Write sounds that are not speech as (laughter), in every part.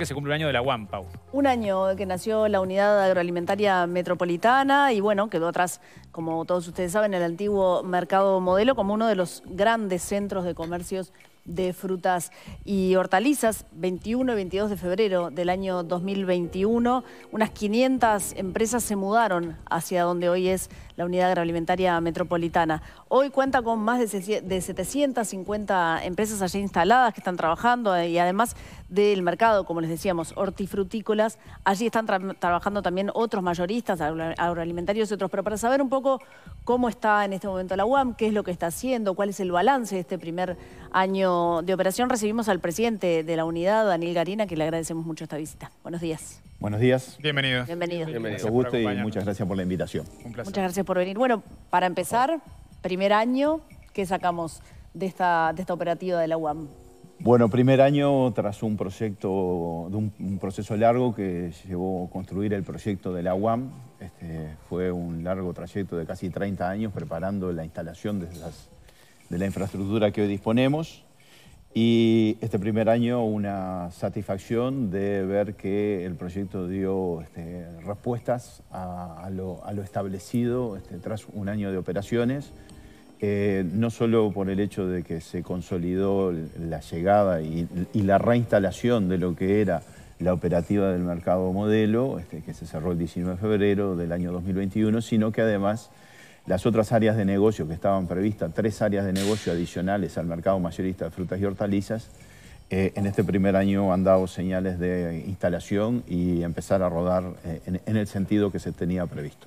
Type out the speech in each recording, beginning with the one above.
que se cumple el año de la WAMPAU. Un año que nació la Unidad Agroalimentaria Metropolitana y bueno, quedó atrás, como todos ustedes saben, el antiguo mercado modelo como uno de los grandes centros de comercios de frutas y hortalizas, 21 y 22 de febrero del año 2021. Unas 500 empresas se mudaron hacia donde hoy es la Unidad Agroalimentaria Metropolitana. Hoy cuenta con más de, 750 empresas allí instaladas que están trabajando eh, y además del mercado, como les decíamos, hortifrutícolas. Allí están trabajando también otros mayoristas, agroalimentarios y otros. Pero para saber un poco cómo está en este momento la UAM, qué es lo que está haciendo, cuál es el balance de este primer año de operación, recibimos al presidente de la unidad, Daniel Garina, que le agradecemos mucho esta visita. Buenos días. Buenos días. bienvenidos, Bienvenidos. Mucho gusto y muchas gracias por la invitación. Un placer. Muchas gracias por venir. Bueno, para empezar, primer año, ¿qué sacamos de esta, de esta operativa de la UAM? Bueno, primer año tras un proyecto, de un, proceso largo que llevó a construir el proyecto de la UAM. Este, fue un largo trayecto de casi 30 años preparando la instalación de, las, de la infraestructura que hoy disponemos. Y este primer año una satisfacción de ver que el proyecto dio este, respuestas a, lo, establecido este, tras un año de operaciones, eh, no solo por el hecho de que se consolidó la llegada y, la reinstalación de lo que era la operativa del mercado modelo, este, que se cerró el 19 de febrero del año 2021, sino que además las otras áreas de negocio que estaban previstas, tres áreas de negocio adicionales al mercado mayorista de frutas y hortalizas, eh, en este primer año han dado señales de instalación y empezar a rodar eh, en, el sentido que se tenía previsto.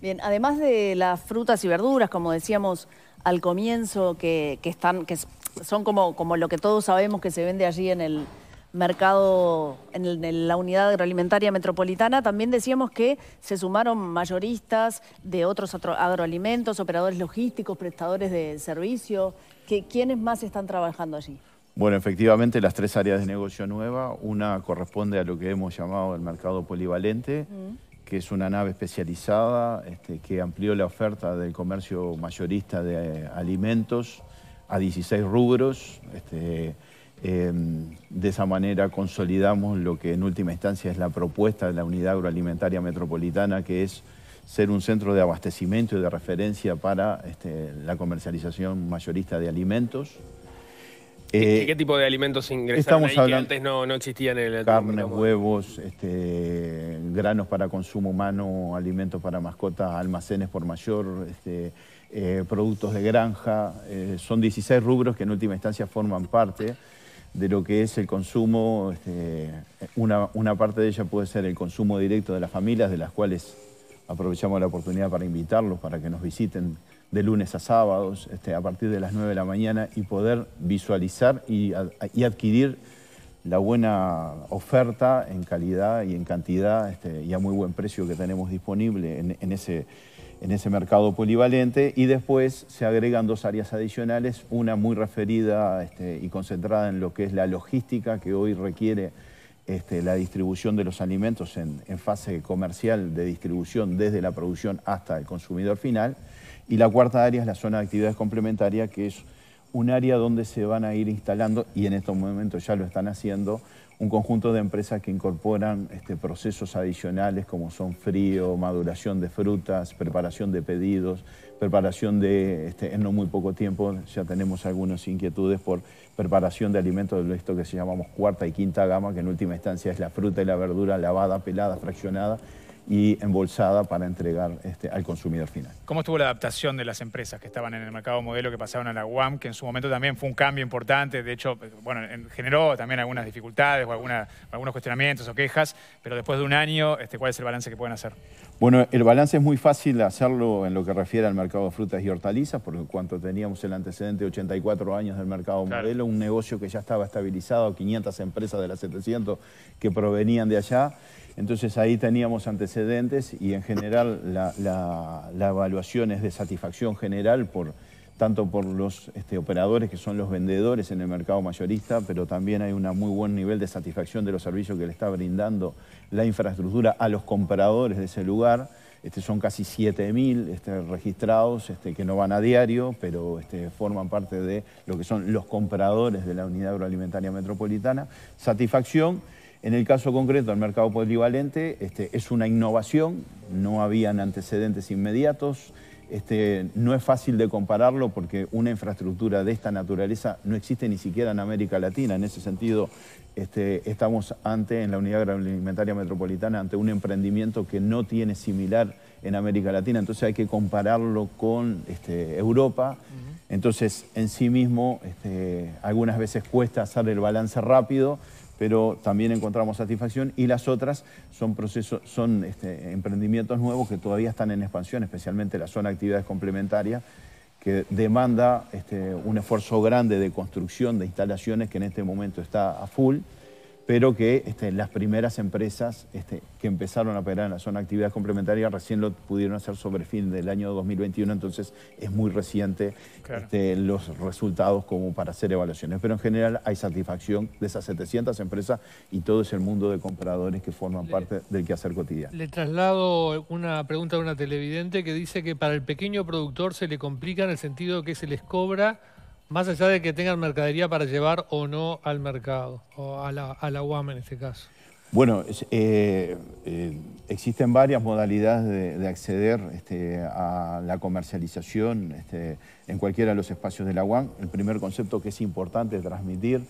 Bien, además de las frutas y verduras, como decíamos al comienzo, que, que están, que son como, como lo que todos sabemos que se vende allí en el, mercado, en, la unidad agroalimentaria metropolitana, también decíamos que se sumaron mayoristas de otros agroalimentos, operadores logísticos, prestadores de servicio. Que, ¿Quiénes más están trabajando allí? Bueno, efectivamente las tres áreas de negocio nueva, una corresponde a lo que hemos llamado el mercado polivalente, mm. que es una nave especializada este, que amplió la oferta del comercio mayorista de eh, alimentos a 16 rubros. Este, Em, de esa manera consolidamos lo que en última instancia es la propuesta de la Unidad Agroalimentaria Metropolitana, que es ser un centro de abastecimiento y de referencia para este, la comercialización mayorista de alimentos. Eh, ¿Qué tipo de alimentos ingresan ahí que antes no, no existían en el Carnes, huevos, este, granos para consumo humano, alimentos para mascotas, almacenes por mayor, este, eh, productos de granja. Eh, son 16 rubros que en última instancia forman parte de lo que es el consumo, este, una, parte de ella puede ser el consumo directo de las familias, de las cuales aprovechamos la oportunidad para invitarlos, para que nos visiten de lunes a sábados, este, a partir de las 9 de la mañana, y poder visualizar y, adquirir la buena oferta en calidad y en cantidad este, y a muy buen precio que tenemos disponible en, en ese en ese mercado polivalente y después se agregan dos áreas adicionales, una muy referida este, y concentrada en lo que es la logística que hoy requiere este, la distribución de los alimentos en, en, fase comercial de distribución desde la producción hasta el consumidor final y la cuarta área es la zona de actividades complementarias que es un área donde se van a ir instalando y en estos momentos ya lo están haciendo un conjunto de empresas que incorporan este, procesos adicionales como son frío, maduración de frutas, preparación de pedidos, preparación de, este, en no muy poco tiempo, ya tenemos algunas inquietudes por preparación de alimentos de esto que se llamamos cuarta y quinta gama, que en última instancia es la fruta y la verdura lavada, pelada, fraccionada, y embolsada para entregar este, al consumidor final. ¿Cómo estuvo la adaptación de las empresas que estaban en el mercado modelo que pasaron a la UAM, que en su momento también fue un cambio importante, de hecho, bueno, generó también algunas dificultades o algunos cuestionamientos o quejas, pero después de un año, este, ¿cuál es el balance que pueden hacer? Bueno, el balance es muy fácil hacerlo en lo que refiere al mercado de frutas y hortalizas, porque en cuanto teníamos el antecedente de 84 años del mercado modelo, un negocio que ya estaba estabilizado, 500 empresas de las 700 que provenían de allá, entonces ahí teníamos antecedentes y en general la, evaluación es de satisfacción general por, tanto por los este, operadores que son los vendedores en el mercado mayorista, pero también hay un muy buen nivel de satisfacción de los servicios que le está brindando la infraestructura a los compradores de ese lugar. Este, son casi 7.000 este, registrados este, que no van a diario, pero forman parte de lo que son los compradores de la unidad agroalimentaria metropolitana. Satisfacción en el caso concreto del mercado polivalente, este, es una innovación, no habían antecedentes inmediatos, este, no es fácil de compararlo porque una infraestructura de esta naturaleza no existe ni siquiera en América Latina. En ese sentido, este, estamos ante, en la Unidad Agroalimentaria Metropolitana, ante un emprendimiento que no tiene similar en América Latina, entonces hay que compararlo con Europa. Entonces, en sí mismo, algunas veces cuesta hacer el balance rápido, pero también encontramos satisfacción y las otras son procesos, son este, emprendimientos nuevos que todavía están en expansión, especialmente la zona de actividades complementarias, que demanda este, un esfuerzo grande de construcción de instalaciones que en este momento está a full pero que este, las primeras empresas este, que empezaron a operar en la zona de actividades complementarias recién lo pudieron hacer sobre fin del año 2021, entonces es muy reciente este, los resultados como para hacer evaluaciones. Pero en general hay satisfacción de esas 700 empresas y todo es el mundo de compradores que forman parte del quehacer cotidiano. Le traslado una pregunta a una televidente que dice que para el pequeño productor se le complica en el sentido que se les cobra más allá de que tengan mercadería para llevar o no al mercado, o a la, UAM en este caso. Bueno, eh, eh, existen varias modalidades de, acceder este, a la comercialización este, en cualquiera de los espacios de la UAM. El primer concepto que es importante transmitir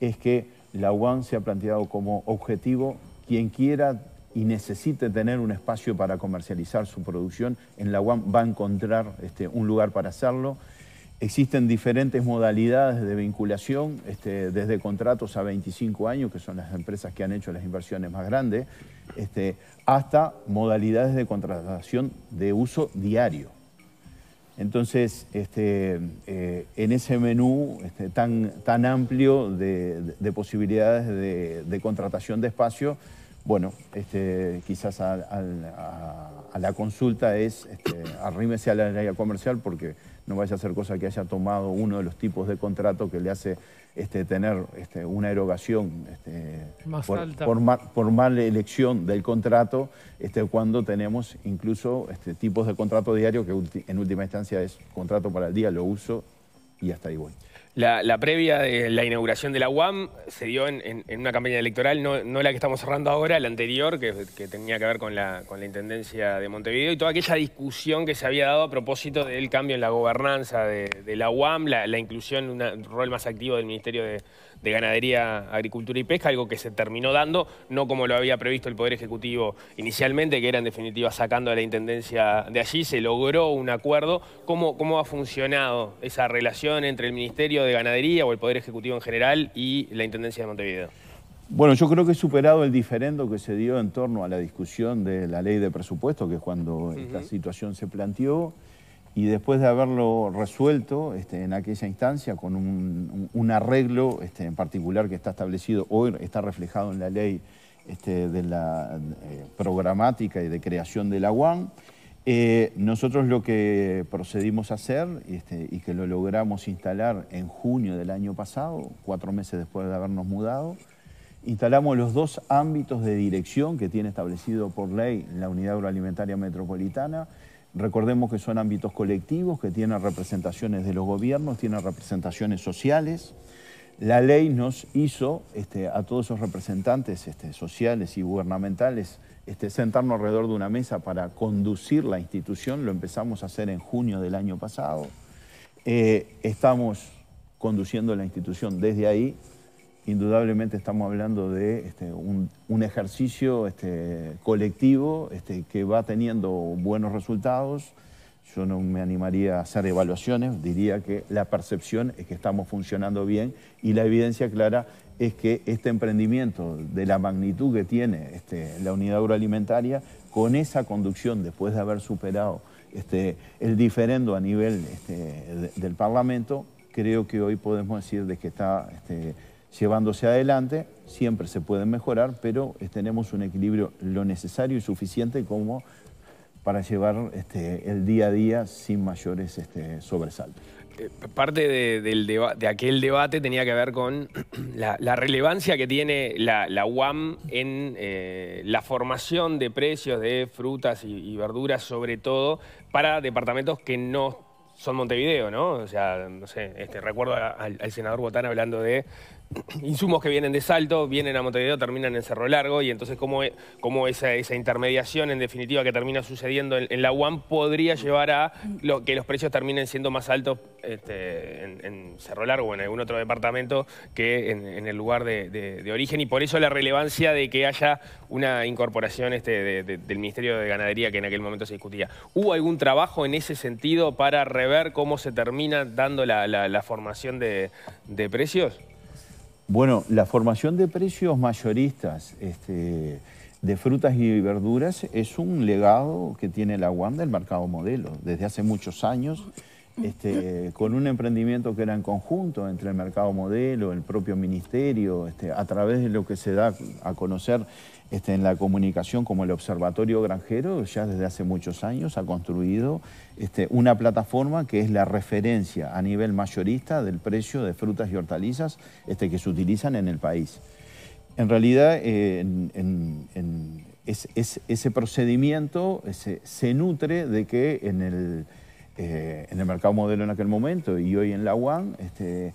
es que la UAM se ha planteado como objetivo quien quiera y necesite tener un espacio para comercializar su producción, en la UAM va a encontrar este, un lugar para hacerlo. Existen diferentes modalidades de vinculación, este, desde contratos a 25 años, que son las empresas que han hecho las inversiones más grandes, este, hasta modalidades de contratación de uso diario. Entonces, este, eh, en ese menú tan, tan, amplio de, posibilidades de, contratación de espacio, bueno, quizás a, la consulta es arrímese a la área comercial porque no vaya a ser cosa que haya tomado uno de los tipos de contrato que le hace este, tener este, una erogación este, por, mala elección del contrato, este, cuando tenemos incluso tipos de contrato diario que en última instancia es contrato para el día, lo uso y hasta ahí voy. La, la, previa de la inauguración de la UAM se dio en, una campaña electoral, no, no, la que estamos cerrando ahora, la anterior, que, tenía que ver con la, con la, Intendencia de Montevideo, y toda aquella discusión que se había dado a propósito del cambio en la gobernanza de, la UAM, la, la inclusión en un rol más activo del Ministerio de, de Ganadería, Agricultura y Pesca, algo que se terminó dando, no como lo había previsto el Poder Ejecutivo inicialmente, que era en definitiva sacando a la Intendencia de allí, se logró un acuerdo. ¿Cómo, cómo ha funcionado esa relación entre el Ministerio de Ganadería o el Poder Ejecutivo en general y la Intendencia de Montevideo? Bueno, yo creo que he superado el diferendo que se dio en torno a la discusión de la ley de presupuesto, que es cuando esta situación se planteó y después de haberlo resuelto este, en aquella instancia con un, arreglo este, en particular que está establecido hoy, está reflejado en la ley este, de la eh, programática y de creación de la WAN eh, nosotros lo que procedimos a hacer y que lo logramos instalar en junio del año pasado, cuatro meses después de habernos mudado, instalamos los dos ámbitos de dirección que tiene establecido por ley la Unidad Agroalimentaria Metropolitana, Recordemos que son ámbitos colectivos, que tienen representaciones de los gobiernos, tienen representaciones sociales. La ley nos hizo este, a todos esos representantes este, sociales y gubernamentales este, sentarnos alrededor de una mesa para conducir la institución. Lo empezamos a hacer en junio del año pasado. Eh, estamos conduciendo la institución desde ahí indudablemente estamos hablando de este, un, ejercicio este, colectivo este, que va teniendo buenos resultados. Yo no me animaría a hacer evaluaciones, diría que la percepción es que estamos funcionando bien y la evidencia clara es que este emprendimiento de la magnitud que tiene la unidad agroalimentaria, con esa conducción, después de haber superado el diferendo a nivel del Parlamento, creo que hoy podemos decir de que está llevándose adelante, siempre se pueden mejorar, pero este, tenemos un equilibrio lo necesario y suficiente como para llevar este, el día a día sin mayores este, sobresaltos. Eh, parte de, aquel debate tenía que ver con (clears throat) la, relevancia que tiene la, UAM en eh, la formación de precios de frutas y, verduras, sobre todo para departamentos que no son Montevideo, ¿no? O sea, recuerdo al, al senador Botán hablando de (clears throat) insumos que vienen de Salto, vienen a Montevideo, terminan en Cerro Largo, y entonces cómo, e, cómo esa, esa, intermediación, en definitiva, que termina sucediendo en, la UAM, podría llevar a que los precios terminen siendo más altos este, en, Cerro Largo o en algún otro departamento que en, el lugar de, origen, y por eso la relevancia de que haya una incorporación este, del Ministerio de Ganadería que en aquel momento se discutía. ¿Hubo algún trabajo en ese sentido para rever cómo se termina dando la formación de precios? Bueno, la formación de precios mayoristas este, de frutas y verduras es un legado que tiene la Wanda, del mercado modelo desde hace muchos años. Este, con un emprendimiento que era en conjunto entre el mercado modelo, el propio ministerio, este, a través de lo que se da a conocer este, en la comunicación como el Observatorio Granjero, ya desde hace muchos años ha construido una plataforma que es la referencia a nivel mayorista del precio de frutas y hortalizas que se utilizan en el país. En realidad, eh, ese procedimiento se nutre de que en el eh, en el mercado modelo en aquel momento y hoy en la UAN, este,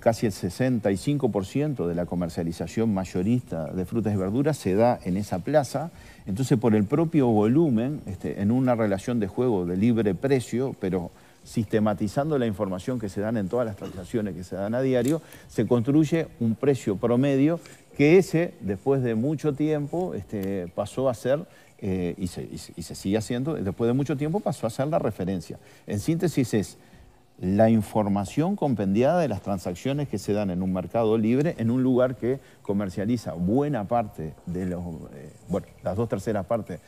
casi el 65% de la comercialización mayorista de frutas y verduras se da en esa plaza. Entonces, por el propio volumen, este, en una relación de juego de libre precio, pero sistematizando la información que se dan en todas las transacciones que se dan a diario, se construye un precio promedio que ese, después de mucho tiempo, este, pasó a ser eh, y, se, sigue haciendo, después de mucho tiempo pasó a ser la referencia. En síntesis es la información compendiada de las transacciones que se dan en un mercado libre, en un lugar que comercializa buena parte de los, eh, bueno, las dos terceras partes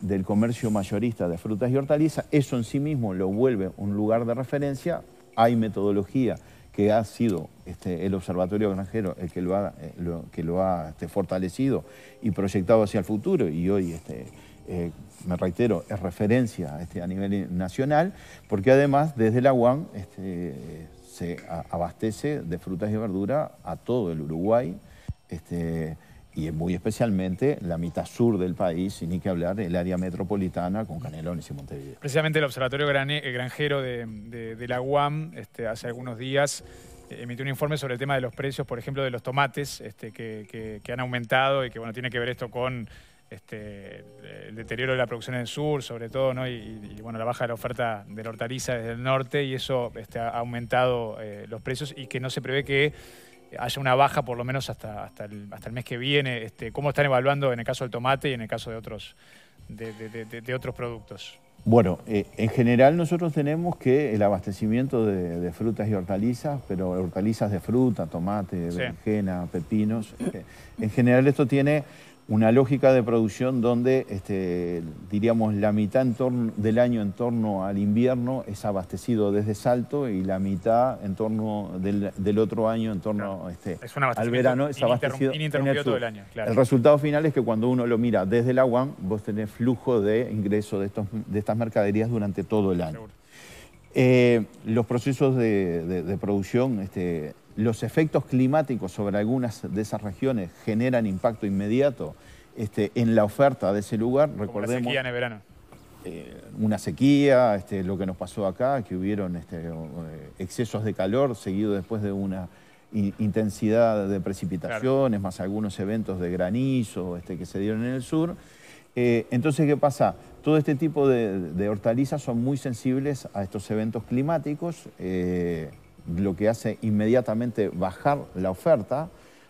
del comercio mayorista de frutas y hortalizas, eso en sí mismo lo vuelve un lugar de referencia, hay metodología que ha sido este, el Observatorio Granjero el que lo ha, eh, que lo ha este, fortalecido y proyectado hacia el futuro y hoy, este, eh, me reitero, es referencia a nivel nacional, porque además desde la UAM se abastece de frutas y verduras a todo el Uruguay. Este, y muy especialmente la mitad sur del país, sin ni que hablar del área metropolitana con Canelones y Montevideo. Precisamente el Observatorio eh, Granjero de, la UAM este, hace algunos días eh, emitió un informe sobre el tema de los precios, por ejemplo, de los tomates este, que, han aumentado y que bueno tiene que ver esto con este, el deterioro de la producción en el sur, sobre todo, ¿no? y, bueno la baja de la oferta de la hortaliza desde el norte y eso este, ha aumentado eh, los precios y que no se prevé que haya una baja por lo menos hasta, hasta, el, hasta el mes que viene? Este, ¿Cómo están evaluando en el caso del tomate y en el caso de otros, de, otros productos? Bueno, eh, en general nosotros tenemos que el abastecimiento de, frutas y hortalizas, pero hortalizas de fruta, tomate, berenjena, pepinos. Este, en general esto tiene una lógica de producción donde, este, diríamos, la mitad en torno, del año en torno al invierno es abastecido desde Salto y la mitad en torno del, otro año en torno este, al verano es abastecido en el, Todo el, año, el resultado final es que cuando uno lo mira desde la UAM, vos tenés flujo de ingreso de, estas mercaderías durante todo el año. Eh, los procesos de, producción este, los efectos climáticos sobre algunas de esas regiones generan impacto inmediato este, en la oferta de ese lugar. recordemos, la sequía en el verano. Eh, una sequía, este, lo que nos pasó acá, que hubieron este, eh, excesos de calor seguido después de una intensidad de precipitaciones, más algunos eventos de granizo que se dieron en el sur. Eh, entonces, ¿qué pasa? Todo este tipo de, hortalizas son muy sensibles a estos eventos climáticos lo que hace inmediatamente bajar la oferta.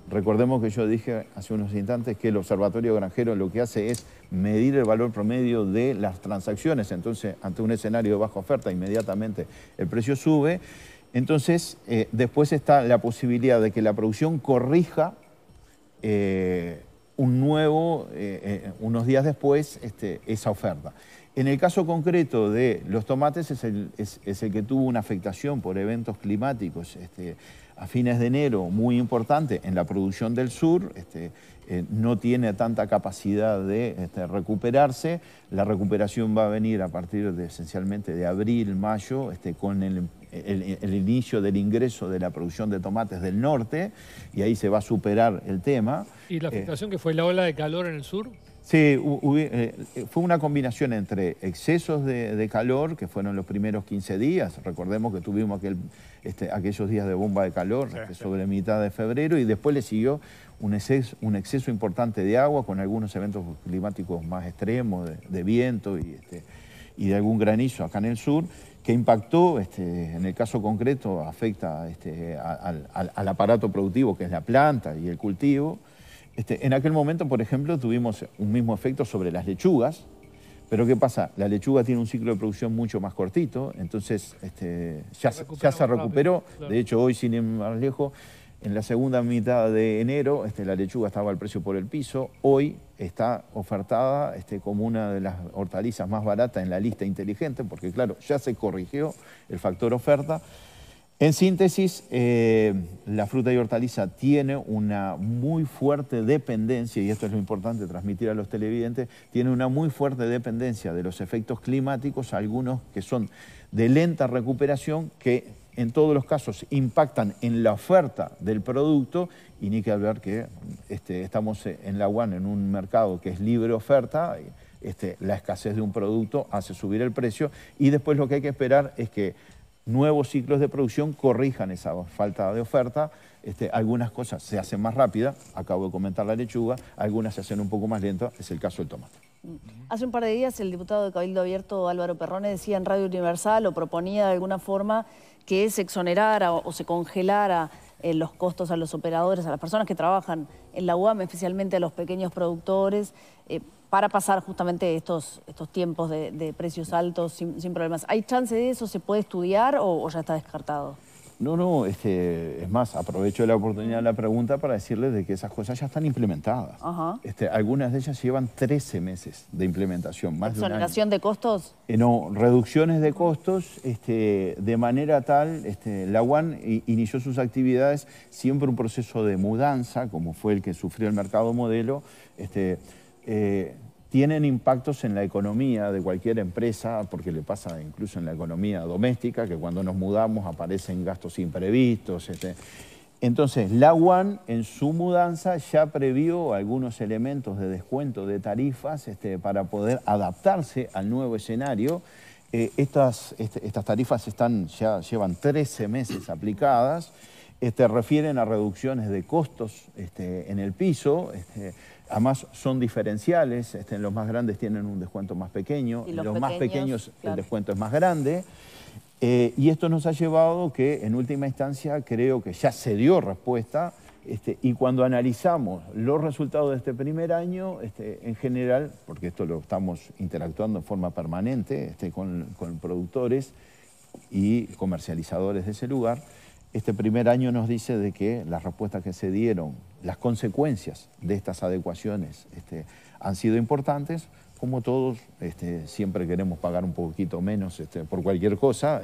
Recordemos que yo dije hace unos instantes que el Observatorio Granjero lo que hace es medir el valor promedio de las transacciones. Entonces, ante un escenario de baja oferta, inmediatamente el precio sube. Entonces, eh, después está la posibilidad de que la producción corrija eh, un nuevo, eh, eh, unos días después, este, esa oferta. En el caso concreto de los tomates es el, que tuvo una afectación por eventos climáticos este, a fines de enero muy importante en la producción del sur, este, eh, no tiene tanta capacidad de recuperarse, la recuperación va a venir a partir de esencialmente de abril, mayo, con el el, inicio del ingreso de la producción de tomates del norte y ahí se va a superar el tema. ¿Y la eh, afectación que fue la ola de calor en el sur? Sí, eh, eh, fue una combinación entre excesos de, calor, que fueron los primeros 15 días, recordemos que tuvimos aquel, este, aquellos días de bomba de calor este, sobre mitad de febrero, y después le siguió un exceso, un exceso, importante de agua con algunos eventos climáticos más extremos, de, viento y, este, y de algún granizo acá en el sur, que impactó, este, en el caso concreto, afecta este, al, aparato productivo, que es la planta y el cultivo. Este, en aquel momento, por ejemplo, tuvimos un mismo efecto sobre las lechugas, pero ¿qué pasa? La lechuga tiene un ciclo de producción mucho más cortito, entonces este, ya se, recuperó, de hecho hoy sin ir más lejos, en la segunda mitad de enero este, la lechuga estaba al precio por el piso, hoy está ofertada este, como una de las hortalizas más baratas en la lista inteligente, porque claro, ya se corrigió el factor oferta. En síntesis, eh, la fruta y hortaliza tiene una muy fuerte dependencia, y esto es lo importante transmitir a los televidentes, tiene una muy fuerte dependencia de los efectos climáticos, algunos que son de lenta recuperación, que en todos los casos impactan en la oferta del producto y ni que hablar que este, estamos en la UAN en un mercado que es libre oferta, este, la escasez de un producto hace subir el precio y después lo que hay que esperar es que nuevos ciclos de producción corrijan esa falta de oferta. Este, algunas cosas se hacen más rápidas, acabo de comentar la lechuga, algunas se hacen un poco más lentas, es el caso del tomate. Mm. Hace un par de días el diputado de Cabildo Abierto Álvaro Perrone decía en Radio Universal o proponía de alguna forma que se exonerara o, se congelara eh, los costos a los operadores, a las personas que trabajan en la UAM, especialmente a los pequeños productores, eh, para pasar justamente estos, estos tiempos de, precios altos sin, problemas. ¿Hay chance de eso? ¿Se puede estudiar o ya está descartado? No, no, este, es más, aprovecho la oportunidad de la pregunta para decirles de que esas cosas ya están implementadas. Este, algunas de ellas llevan 13 meses de implementación, más ¿Exoneración de, de costos? Eh, no, reducciones de costos este, de manera tal, este, la UAN inició sus actividades siempre un proceso de mudanza, como fue el que sufrió el mercado modelo, este, eh, tienen impactos en la economía de cualquier empresa, porque le pasa incluso en la economía doméstica, que cuando nos mudamos aparecen gastos imprevistos. Este. Entonces, la UAN en su mudanza ya previó algunos elementos de descuento de tarifas este, para poder adaptarse al nuevo escenario. Eh, estas, este, estas, tarifas están, ya llevan 13 meses aplicadas, este, refieren a reducciones de costos en el piso Además son diferenciales, este, los más grandes tienen un descuento más pequeño, y los, más pequeños el descuento es más grande. Eh, y esto nos ha llevado que en última instancia creo que ya se dio respuesta este, y cuando analizamos los resultados de este primer año, este, en general, porque esto lo estamos interactuando en forma permanente con productores y comercializadores de ese lugar, este primer año nos dice de que las respuestas que se dieron, las consecuencias de estas adecuaciones este, han sido importantes, como todos este, siempre queremos pagar un poquito menos este, por cualquier cosa,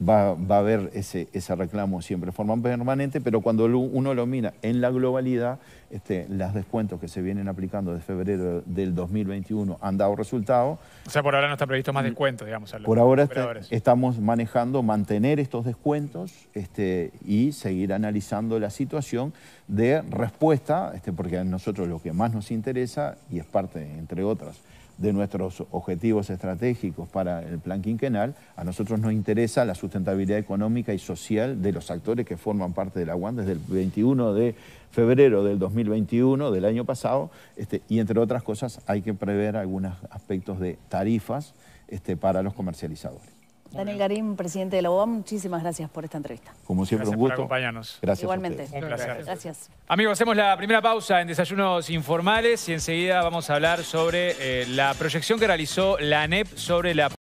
va, a haber ese, reclamo siempre de forma permanente, pero cuando uno lo mira en la globalidad, este, los descuentos que se vienen aplicando desde febrero del 2021 han dado resultado. O sea, por ahora no está previsto más mm, descuentos, digamos. por ahora estamos manejando mantener estos descuentos este, y seguir analizando la situación de respuesta, este, porque a nosotros lo que más nos interesa, y es parte, entre otras, de nuestros objetivos estratégicos para el plan quinquenal, a nosotros nos interesa la sustentabilidad económica y social de los actores que forman parte de la UAN desde el 21 de febrero del 2021, del año pasado, este, y entre otras cosas hay que prever algunos aspectos de tarifas este, para los comercializadores. Daniel Garín, presidente de la UAM, muchísimas gracias por esta entrevista. Como siempre, un gusto. Por acompañarnos. Gracias. Igualmente. Gracias. Amigos, hacemos la primera pausa en Desayunos Informales y enseguida vamos a hablar sobre eh, la proyección que realizó la ANEP sobre la...